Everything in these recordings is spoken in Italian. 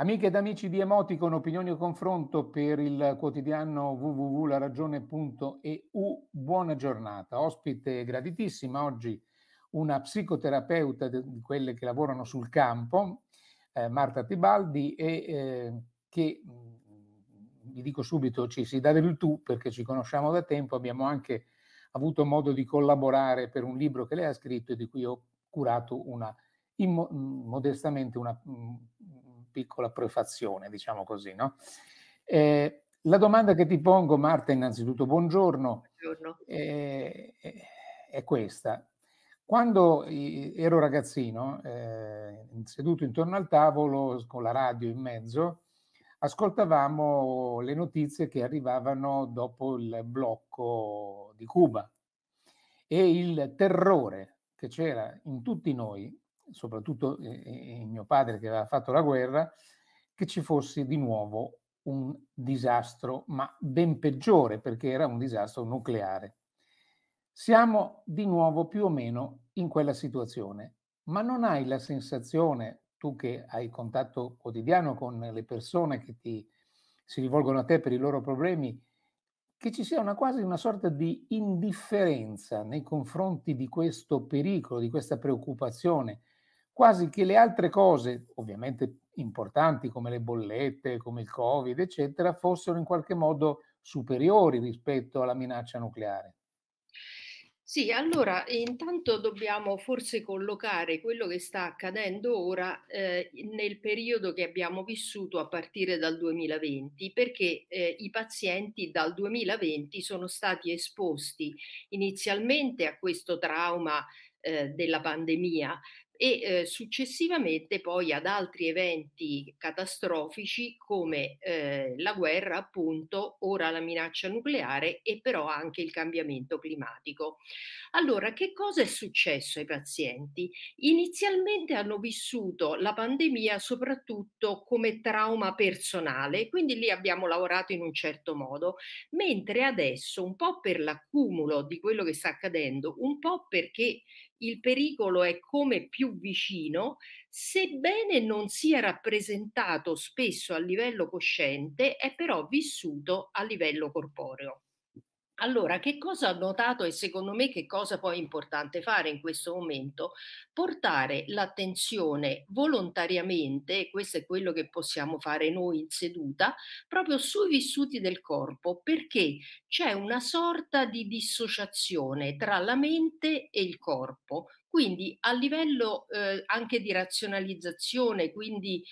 Amiche ed amici di Emoticon, opinioni e confronto per il quotidiano www.laragione.eu, buona giornata. Ospite graditissima oggi una psicoterapeuta di quelle che lavorano sul campo, eh, Marta Tibaldi, e eh, che, mm, vi dico subito, ci si dà del tu perché ci conosciamo da tempo, abbiamo anche avuto modo di collaborare per un libro che lei ha scritto e di cui ho curato una, immodestamente mm, una... Mh, mm, piccola prefazione, diciamo così. No? Eh, la domanda che ti pongo, Marta, innanzitutto buongiorno, buongiorno. Eh, eh è questa. Quando ero ragazzino, eh, seduto intorno al tavolo con la radio in mezzo, ascoltavamo le notizie che arrivavano dopo il blocco di Cuba e il terrore che c'era in tutti noi soprattutto eh, eh, eh, mio padre che aveva fatto la guerra, che ci fosse di nuovo un disastro, ma ben peggiore perché era un disastro nucleare. Siamo di nuovo più o meno in quella situazione, ma non hai la sensazione, tu che hai contatto quotidiano con le persone che ti, si rivolgono a te per i loro problemi, che ci sia una, quasi una sorta di indifferenza nei confronti di questo pericolo, di questa preoccupazione, quasi che le altre cose, ovviamente importanti come le bollette, come il Covid, eccetera, fossero in qualche modo superiori rispetto alla minaccia nucleare. Sì, allora intanto dobbiamo forse collocare quello che sta accadendo ora eh, nel periodo che abbiamo vissuto a partire dal 2020, perché eh, i pazienti dal 2020 sono stati esposti inizialmente a questo trauma eh, della pandemia, e eh, successivamente poi ad altri eventi catastrofici come eh, la guerra, appunto, ora la minaccia nucleare e però anche il cambiamento climatico. Allora, che cosa è successo ai pazienti? Inizialmente hanno vissuto la pandemia soprattutto come trauma personale, quindi lì abbiamo lavorato in un certo modo, mentre adesso un po' per l'accumulo di quello che sta accadendo, un po' perché il pericolo è come più vicino, sebbene non sia rappresentato spesso a livello cosciente, è però vissuto a livello corporeo. Allora, che cosa ho notato e secondo me che cosa poi è importante fare in questo momento? Portare l'attenzione volontariamente, questo è quello che possiamo fare noi in seduta, proprio sui vissuti del corpo, perché c'è una sorta di dissociazione tra la mente e il corpo. Quindi a livello eh, anche di razionalizzazione, quindi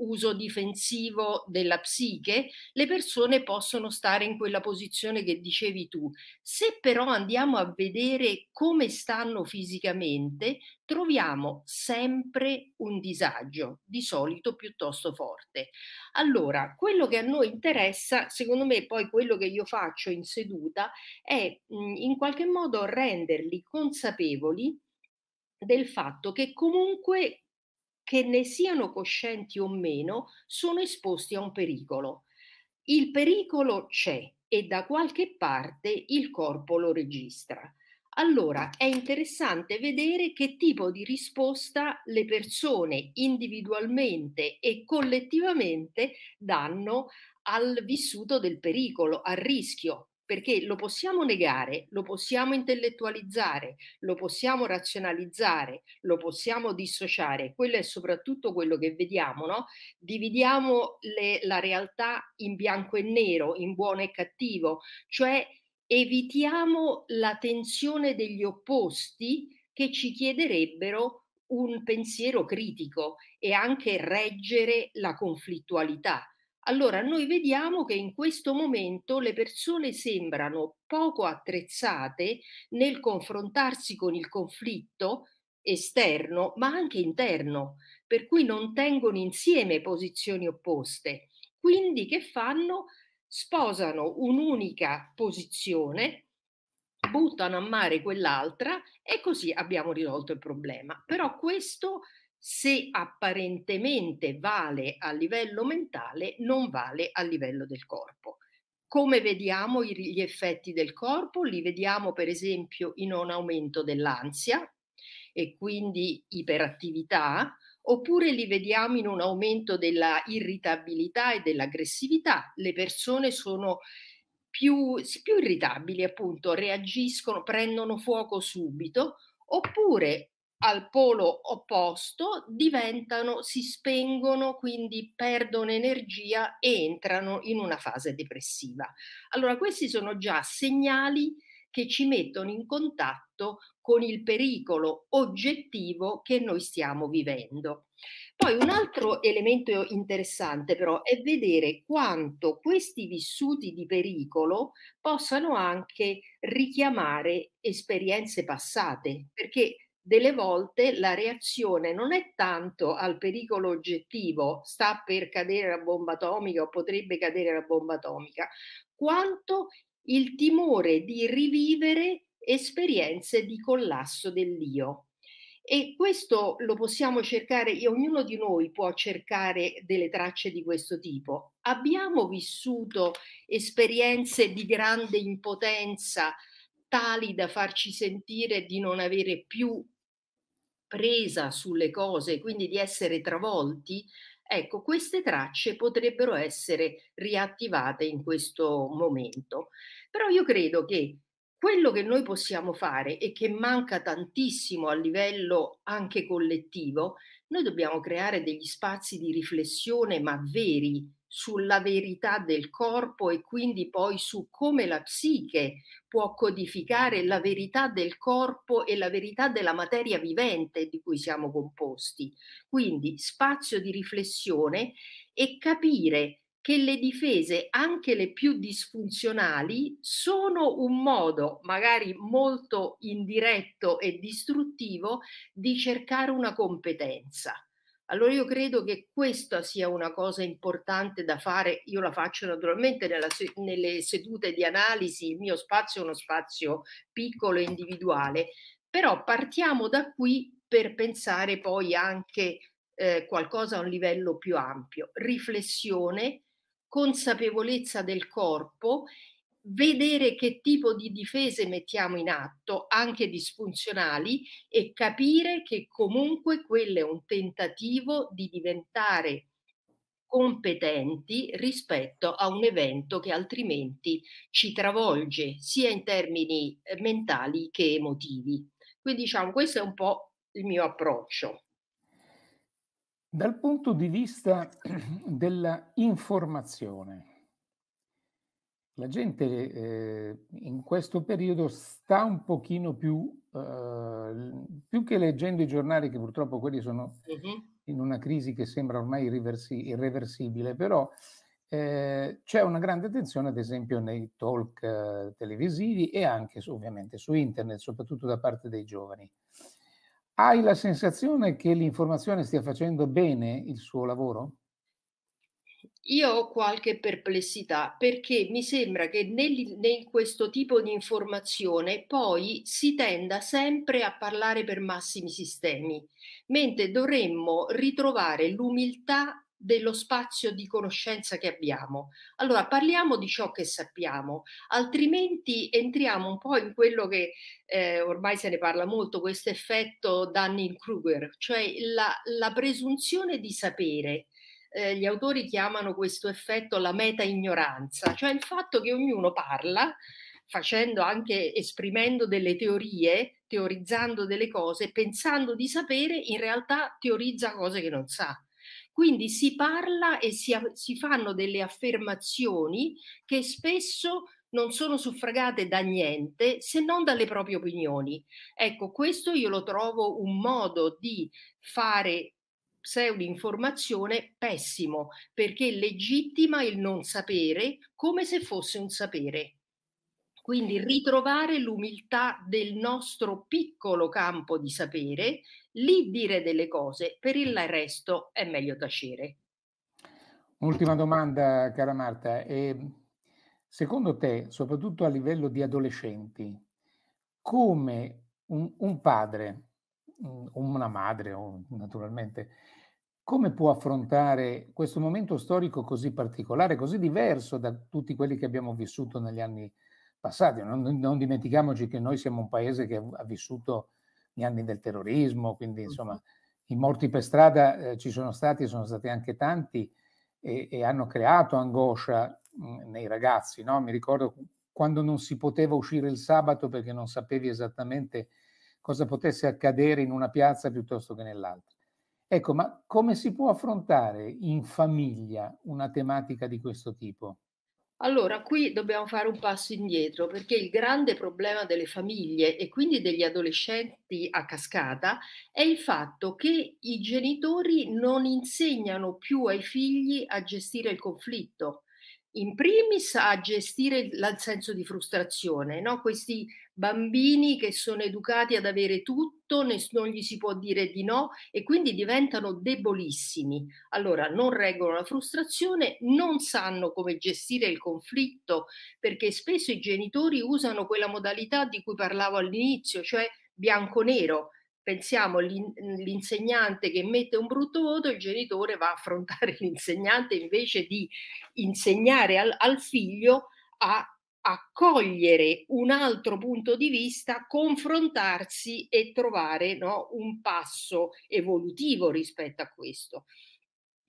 uso difensivo della psiche, le persone possono stare in quella posizione che dicevi tu. Se però andiamo a vedere come stanno fisicamente, troviamo sempre un disagio, di solito piuttosto forte. Allora, quello che a noi interessa, secondo me poi quello che io faccio in seduta, è mhmm, in qualche modo renderli consapevoli del fatto che comunque che ne siano coscienti o meno, sono esposti a un pericolo. Il pericolo c'è e da qualche parte il corpo lo registra. Allora è interessante vedere che tipo di risposta le persone individualmente e collettivamente danno al vissuto del pericolo, al rischio, perché lo possiamo negare, lo possiamo intellettualizzare, lo possiamo razionalizzare, lo possiamo dissociare. Quello è soprattutto quello che vediamo, no? Dividiamo le, la realtà in bianco e nero, in buono e cattivo, cioè evitiamo la tensione degli opposti che ci chiederebbero un pensiero critico e anche reggere la conflittualità. Allora, noi vediamo che in questo momento le persone sembrano poco attrezzate nel confrontarsi con il conflitto esterno, ma anche interno, per cui non tengono insieme posizioni opposte. Quindi che fanno? Sposano un'unica posizione, buttano a mare quell'altra e così abbiamo risolto il problema. Però questo se apparentemente vale a livello mentale, non vale a livello del corpo. Come vediamo gli effetti del corpo? Li vediamo per esempio in un aumento dell'ansia e quindi iperattività, oppure li vediamo in un aumento della irritabilità e dell'aggressività. Le persone sono più, più irritabili, appunto, reagiscono, prendono fuoco subito, oppure al polo opposto diventano, si spengono, quindi perdono energia e entrano in una fase depressiva. Allora questi sono già segnali che ci mettono in contatto con il pericolo oggettivo che noi stiamo vivendo. Poi un altro elemento interessante però è vedere quanto questi vissuti di pericolo possano anche richiamare esperienze passate, perché delle volte la reazione non è tanto al pericolo oggettivo, sta per cadere la bomba atomica o potrebbe cadere la bomba atomica, quanto il timore di rivivere esperienze di collasso dell'io. E questo lo possiamo cercare, ognuno di noi può cercare delle tracce di questo tipo. Abbiamo vissuto esperienze di grande impotenza, tali da farci sentire di non avere più presa sulle cose, quindi di essere travolti, ecco, queste tracce potrebbero essere riattivate in questo momento. Però io credo che quello che noi possiamo fare e che manca tantissimo a livello anche collettivo, noi dobbiamo creare degli spazi di riflessione ma veri, sulla verità del corpo e quindi poi su come la psiche può codificare la verità del corpo e la verità della materia vivente di cui siamo composti. Quindi spazio di riflessione e capire che le difese, anche le più disfunzionali, sono un modo, magari molto indiretto e distruttivo, di cercare una competenza. Allora io credo che questa sia una cosa importante da fare, io la faccio naturalmente nella, nelle sedute di analisi, il mio spazio è uno spazio piccolo e individuale, però partiamo da qui per pensare poi anche eh, qualcosa a un livello più ampio, riflessione, consapevolezza del corpo vedere che tipo di difese mettiamo in atto, anche disfunzionali, e capire che comunque quello è un tentativo di diventare competenti rispetto a un evento che altrimenti ci travolge sia in termini eh, mentali che emotivi. Quindi diciamo questo è un po' il mio approccio. Dal punto di vista della informazione, la gente eh, in questo periodo sta un pochino più, eh, più che leggendo i giornali, che purtroppo quelli sono uh-huh. in una crisi che sembra ormai irriversi- irreversibile, però eh, c'è una grande attenzione ad esempio nei talk eh, televisivi e anche ovviamente su internet, soprattutto da parte dei giovani. Hai la sensazione che l'informazione stia facendo bene il suo lavoro? io ho qualche perplessità perché mi sembra che nel, nel, questo tipo di informazione poi si tenda sempre a parlare per massimi sistemi, mentre dovremmo ritrovare l'umiltà dello spazio di conoscenza che abbiamo. Allora parliamo di ciò che sappiamo, altrimenti entriamo un po' in quello che eh, ormai se ne parla molto, questo effetto Dunning-Kruger, cioè la, la presunzione di sapere eh, gli autori chiamano questo effetto la meta-ignoranza, cioè il fatto che ognuno parla facendo anche, esprimendo delle teorie, teorizzando delle cose, pensando di sapere, in realtà teorizza cose che non sa. Quindi si parla e si, si fanno delle affermazioni che spesso non sono suffragate da niente se non dalle proprie opinioni. Ecco, questo io lo trovo un modo di fare pseudo-informazione pessimo, perché legittima il non sapere come se fosse un sapere. Quindi ritrovare l'umiltà del nostro piccolo campo di sapere, lì dire delle cose, per il resto è meglio tacere. Ultima domanda, cara Marta. E ehm, secondo te, soprattutto a livello di adolescenti, come un, un padre una madre, naturalmente, come può affrontare questo momento storico così particolare, così diverso da tutti quelli che abbiamo vissuto negli anni passati? Non, non dimentichiamoci che noi siamo un paese che ha vissuto gli anni del terrorismo, quindi insomma i morti per strada eh, ci sono stati, sono stati anche tanti e, e hanno creato angoscia mh, nei ragazzi. No? Mi ricordo quando non si poteva uscire il sabato perché non sapevi esattamente cosa potesse accadere in una piazza piuttosto che nell'altra. Ecco, ma come si può affrontare in famiglia una tematica di questo tipo? Allora, qui dobbiamo fare un passo indietro perché il grande problema delle famiglie e quindi degli adolescenti a cascata è il fatto che i genitori non insegnano più ai figli a gestire il conflitto in primis a gestire il, senso di frustrazione, no? questi bambini che sono educati ad avere tutto, non gli si può dire di no e quindi diventano debolissimi. Allora non reggono la frustrazione, non sanno come gestire il conflitto perché spesso i genitori usano quella modalità di cui parlavo all'inizio, cioè bianco-nero. Pensiamo all'insegnante che mette un brutto voto, il genitore va a affrontare l'insegnante invece di insegnare al, al figlio a accogliere un altro punto di vista, confrontarsi e trovare no, un passo evolutivo rispetto a questo.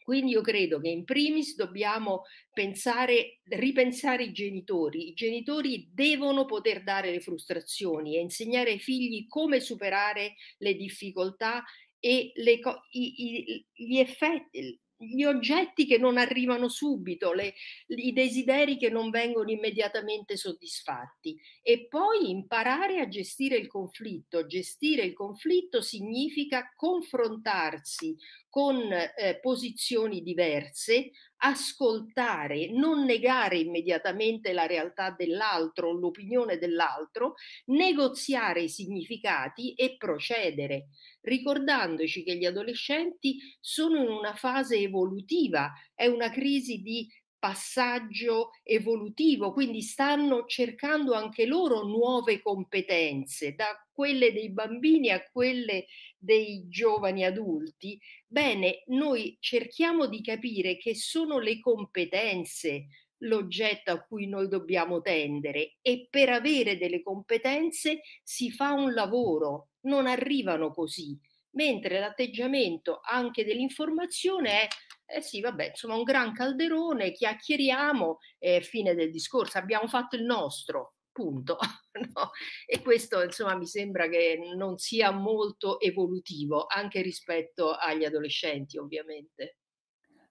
Quindi io credo che in primis dobbiamo pensare, ripensare i genitori. I genitori devono poter dare le frustrazioni e insegnare ai figli come superare le difficoltà e le, i, i, gli effetti, gli oggetti che non arrivano subito, le, i desideri che non vengono immediatamente soddisfatti e poi imparare a gestire il conflitto. Gestire il conflitto significa confrontarsi con eh, posizioni diverse, ascoltare, non negare immediatamente la realtà dell'altro, l'opinione dell'altro, negoziare i significati e procedere, ricordandoci che gli adolescenti sono in una fase evolutiva, è una crisi di passaggio evolutivo, quindi stanno cercando anche loro nuove competenze, da quelle dei bambini a quelle dei giovani adulti. Bene, noi cerchiamo di capire che sono le competenze l'oggetto a cui noi dobbiamo tendere e per avere delle competenze si fa un lavoro, non arrivano così, mentre l'atteggiamento anche dell'informazione è eh sì, vabbè, insomma un gran calderone, chiacchieriamo, eh, fine del discorso, abbiamo fatto il nostro, punto. No? E questo insomma mi sembra che non sia molto evolutivo anche rispetto agli adolescenti ovviamente.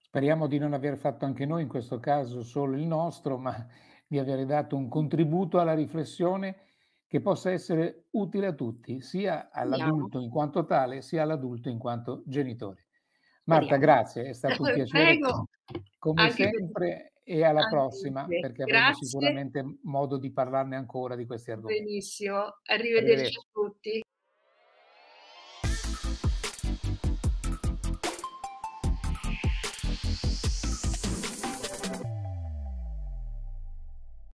Speriamo di non aver fatto anche noi in questo caso solo il nostro, ma di aver dato un contributo alla riflessione che possa essere utile a tutti, sia all'adulto in quanto tale, sia all'adulto in quanto genitore. Marta, grazie, è stato un piacere. Prego. Come Anche sempre e alla Anche prossima, te. perché avremo grazie. sicuramente modo di parlarne ancora di questi argomenti. Benissimo, arrivederci, arrivederci. a tutti.